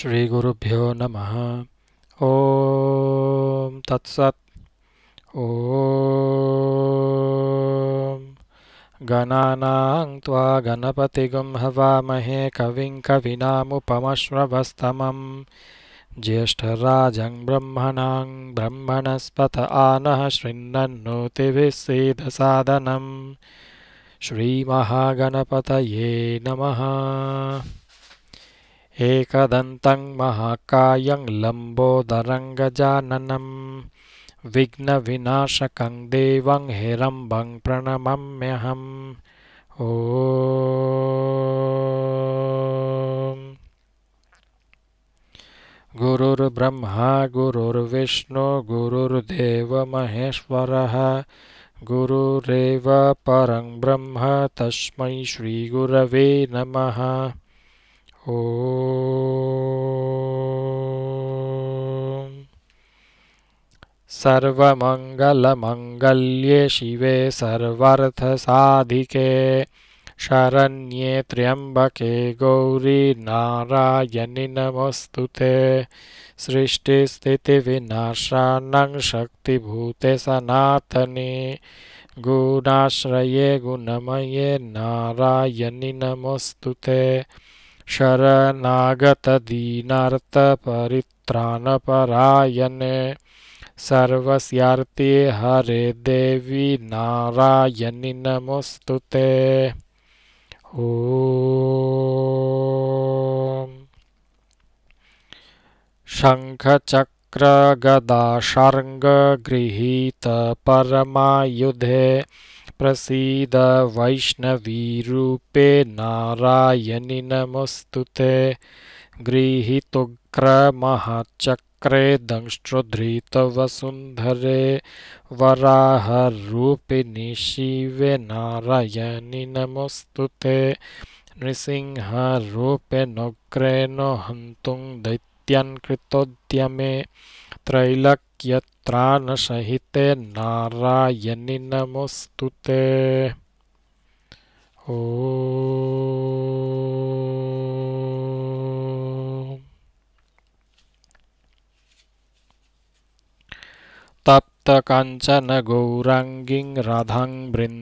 श्रीगुरुभ्यो नम ओ तत्सत् ॐ गणानां त्वा गणपतिगुं हवामहे कविं कविनामुपमश्रवस्तमं ज्येष्ठराजं ब्रह्मणां ब्रह्मणस्पत आनः शृण्णन्नोतिभिः श्रीमहागणपतये नमः एकदन्तं महाकायं लम्बोदरङ्गजाननं विघ्नविनाशकं देवं हिरम्बं प्रणमम्यहम् ॐ गुरुर्ब्रह्मा गुरुर्विष्णु गुरुर्देव महेश्वरः गुरुरेव परं ब्रह्म तस्मै श्रीगुरवे नमः सर्वमङ्गलमङ्गल्ये शिवे सर्वार्थसाधिके शरण्ये त्र्यम्बके गौरी नारायणि नमोऽस्तु ते सृष्टिस्थितिविनाशानं शक्तिभूते सनातने गुणाश्रये गुणमये नारायणी नमस्तुते ते शरनागतदीनार्तपरित्रान्परायणे सर्वस्यार्ति हरेदेविनारायणी नमुस्तुते ओ शङ्खचक्रगदाशर्ङ्गगृहीत परमायुधे प्रसीद नारायणि नारायणी नमुस्तुते गृहीतोग्रमहाचक्रे दंष्टुधृतवसुन्धरे शिवे निशिवे नमस्तुते नमुस्तुते नृसिंहरूपेणग्रेणो हन्तुं दैत्यन्कृतोद्यमे त्रैलक्यत् णसहिते नारायणी नमुस्तु ते ॐ तप्तकञ्चनगौराङ्गीं रधं बृन्दवनेश्वरीं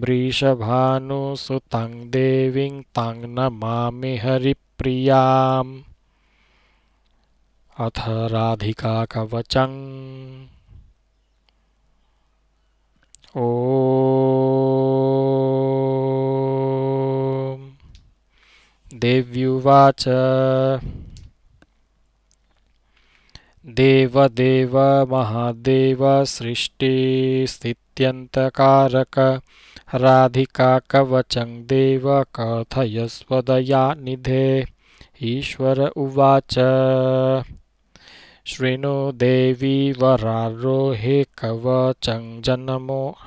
वृषभानुसुतं देवीं तं नमामि हरिप्रियाम् अथ राधिका कवच ओ देव देव महादेव सृष्टिस्थित्यन्तकारक राधिका कवचं देव कथयस्वदया निधे ईश्वर उवाच शृणु देवी वरारोहे कवचं जनमोऽ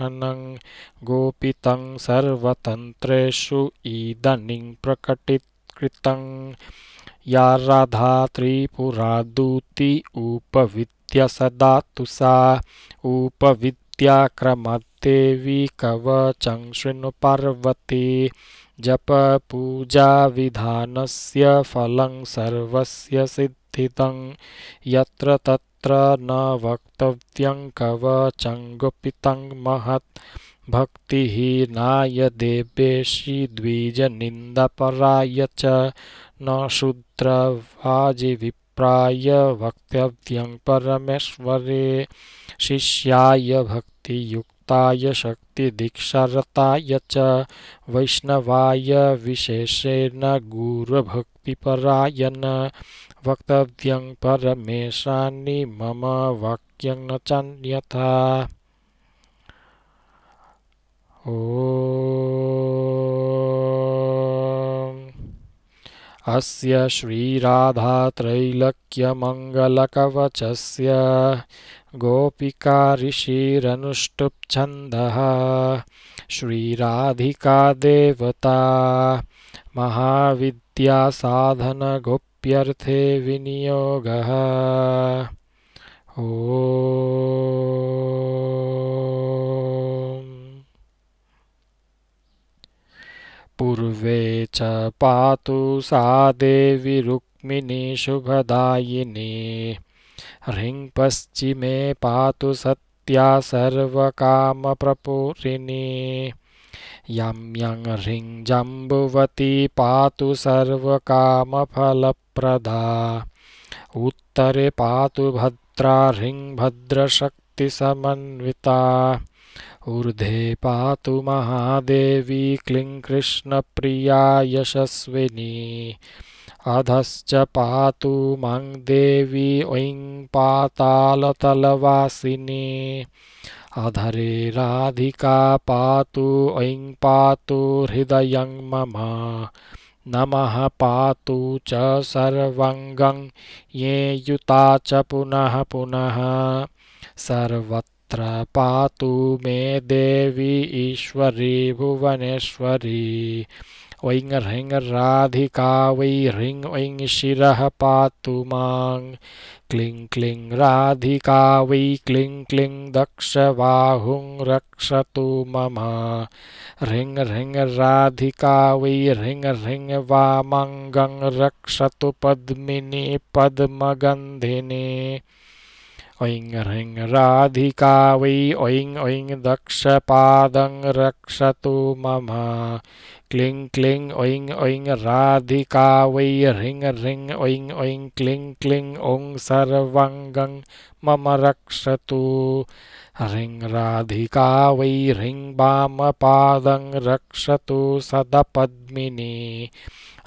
गोपितं सर्वतन्त्रेषु इदानीं प्रकटीकृतं या सदा तु सा उपविद्याक्रमद्देवि कवचं पार्वती जपपूजाविधानस्य फलं सर्वस्य सिद्ध स्थितं यत्र तत्र न वक्तव्यं कवचं गुपितं महत् भक्तिहीनाय देवेशी द्विजनिन्दपराय च न शूद्रवाजिविप्राय वक्तव्यं परमेश्वरे शिष्याय भक्तियुक् भक्ताय शक्तिदीक्षारताय च वैष्णवाय विशेषेण गुरुभक्तिपरायण वक्तव्यं परमेशानि मम वाक्यं न चान्यथा अस्य श्रीराधात्रैलक्यमङ्गलकवचस्य गोपिका ऋषिरनुष्टुप्छन्दः श्रीराधिका देवता महाविद्यासाधनगोप्यर्थे विनियोगः पूर्वे च पातु सा देवी रुक्मिणी शुभदायिनी ह्रीं पश्चिमे पातु सत्या सर्वकामप्रपूरिणी यं यं ह्रीं जम्बुवती पातु सर्वकामफलप्रदा उत्तरे पातु भद्रा ह्रीं भद्रशक्तिसमन्विता ऊर्धे पातु महादेवी क्लीं कृष्णप्रिया यशस्विनी अधश्च पातु मां देवी ऐं पातालतलवासिनी अधरे राधिका पातु ऐं पातु हृदयं मम नमः पातु च सर्वङ्गं ये युता च पुनः पुनः सर्वत्र पातु मे देवी ईश्वरी भुवनेश्वरी वैंग ह्रीं राधिका वै ह्रीं वैं शिरः पातु मां क्लीं क्लीं राधिका वै क्लीं क्लीं दक्षबाहुं रक्षतु मम ह्रीं ह्रीं राधिका वै ह्रीं ह्रीं वामङ्गं रक्षतु पद्मिनी पद्मगन्धिनी ऐं ह्रीं राधिका वै ऐं ऐं दक्षपादं रक्षतु मम क्लीं क्लीं ऐं ऐं वै ह्रीं ह्रीं ऐं ऐं क्लीं क्लीं ॐ सर्वाङ्गं मम रक्षतु ह्रीं राधिका वै ह्रीं वामपादं रक्षतु सदपद्मिनी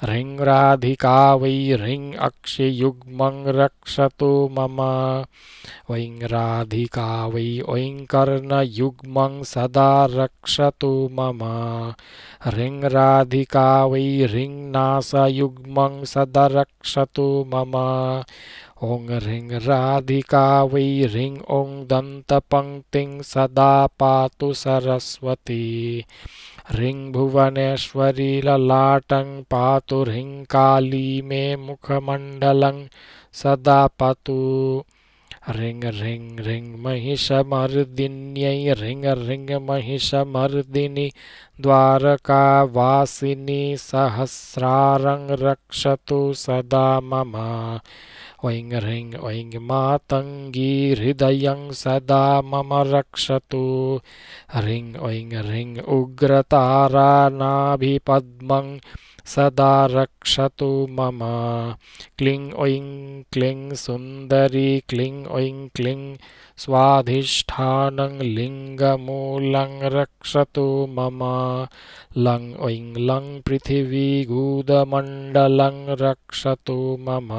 ह्रीं राधिका वै ह्रीं अक्षयुग्मं रक्षतु मम वैं राधिका वै ऐं कर्णयुग्मं सदा रक्षत मम ह्रीं राधिका वै ह्रीं नासयुग्मं सदा रक्षतु मम ओं ह्रीं राधिका वै ह्रीं ओं दन्तपङ्क्तिं सदा पातु सरस्वती ह्रीं भुवनेश्वरी ललाटं पातु ह्रीं काली मे मुखमंडल सदा पतु ह्रीं ह्रीं ह्रीं महिषमर्दिन्यै ह्रीं ह्रीं महिषमर्दिनि द्वारकावासिनि सहस्रारं रक्षतु सदा मम ऐं ह्रीं ऐं मातङ्गीहृदयं सदा मम रक्षतु ह्रीं ऐं ह्रीं उग्रताराणाभिपद्मं सदा रक्षतु मम क्लिं ऐं क्लिं सुन्दरी क्लिं ऐं क्लिं स्वाधिष्ठानं लिङ्गमूलं रक्षतु मम लं ऐं लं पृथिवीगूदमण्डलं रक्षतु मम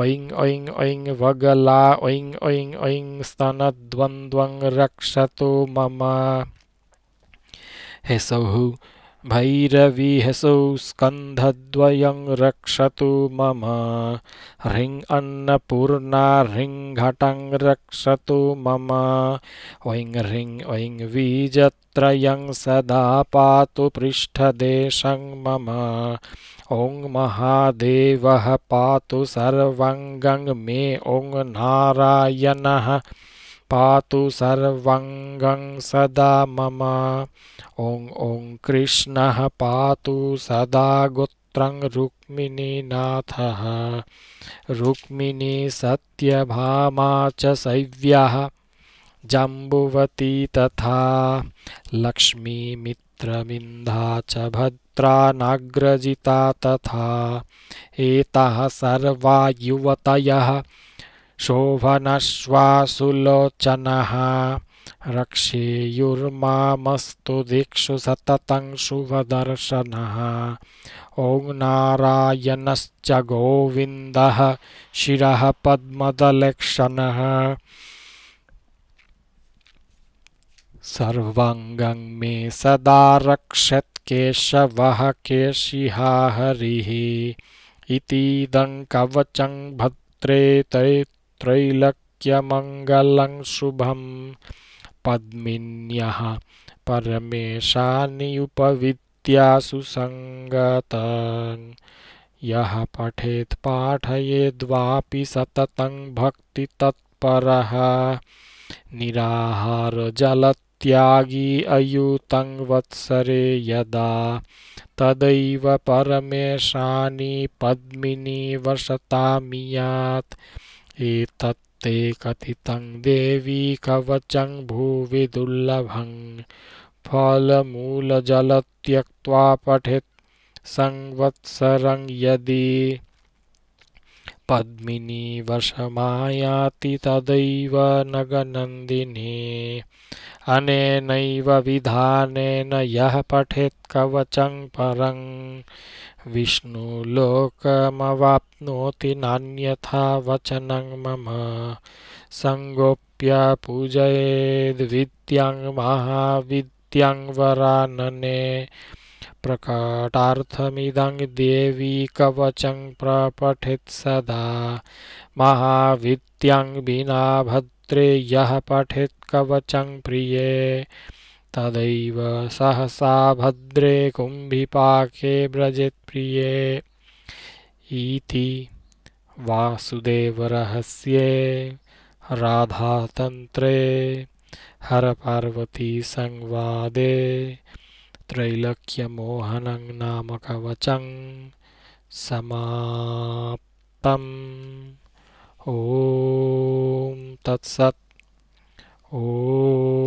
ऐं ऐं ऐं वगला ऐं ऐं ऐं स्तनद्वन्द्वं रक्षतु मम हे सौः भैरवीहसौ स्कन्धद्वयं रक्षतु मम ह्रीं अन्नपूर्णा ह्रीं घटं रक्षतु मम ऐं ह्रीं ऐं वीजत्रयं सदा पातु पृष्ठदेशं मम ॐ महादेवः पातु सर्वङ्गं मे ॐ नारायणः पातु सर्वङ्गं सदा मम ओं ओं कृष्ण पातु सदा गोत्रं रुक्मिणीनाथः रुक्मिणी सत्यभामा च शैव्यः जम्बुवती तथा लक्ष्मीमित्रमिन्धा च भद्रा नाग्रजिता तथा एताः सर्वा युवतयः शोभनश्वासुलोचनः रक्षेयुर्मामस्तु दिक्षु सततं शुभदर्शनः ॐ नारायणश्च गोविन्दः शिरः पद्मदलक्षणः सर्वङ्गं मे सदा रक्षत् केशवः केशिहा हरिः इतीदं कवचं तैत् त्रैलक्यमङ्गलं शुभं पद्मिन्यः परमेशान्युपविद्यासु सङ्गतन् यः पठेत् पाठयेद्वापि सततं भक्तितत्परः निराहारजलत्यागी अयुतं वत्सरे यदा तदैव परमेशानि पद्मिनी वसतामियात् एतत्ते कथितं देवी कवचं भुवि दुर्लभं फलमूलजलत्यक्त्वा पठेत् संवत्सरं यदि पद्मिनी वशमायाति तदैव नगनन्दिनी अनेनैव विधानेन यः पठेत् कवचं परं विष्णुलोकमवाप्नोति नान्यथा वचनं मम सङ्गोप्य पूजयेद्विद्यां महाविद्यां वरानने प्रकटार्थमिदं देवी कवचं प्रपठेत् सदा महाविद्यां विना भद्रे यः पठेत् कवचं प्रिये तदैव सहसा भद्रे कुम्भिपाके व्रजेत्प्रिये इति वासुदेवरहस्ये राधातन्त्रे हरपार्वतीसंवादे त्रैलक्यमोहनं नाम कवचं समाप्तम् ॐ तत्सत् ॐ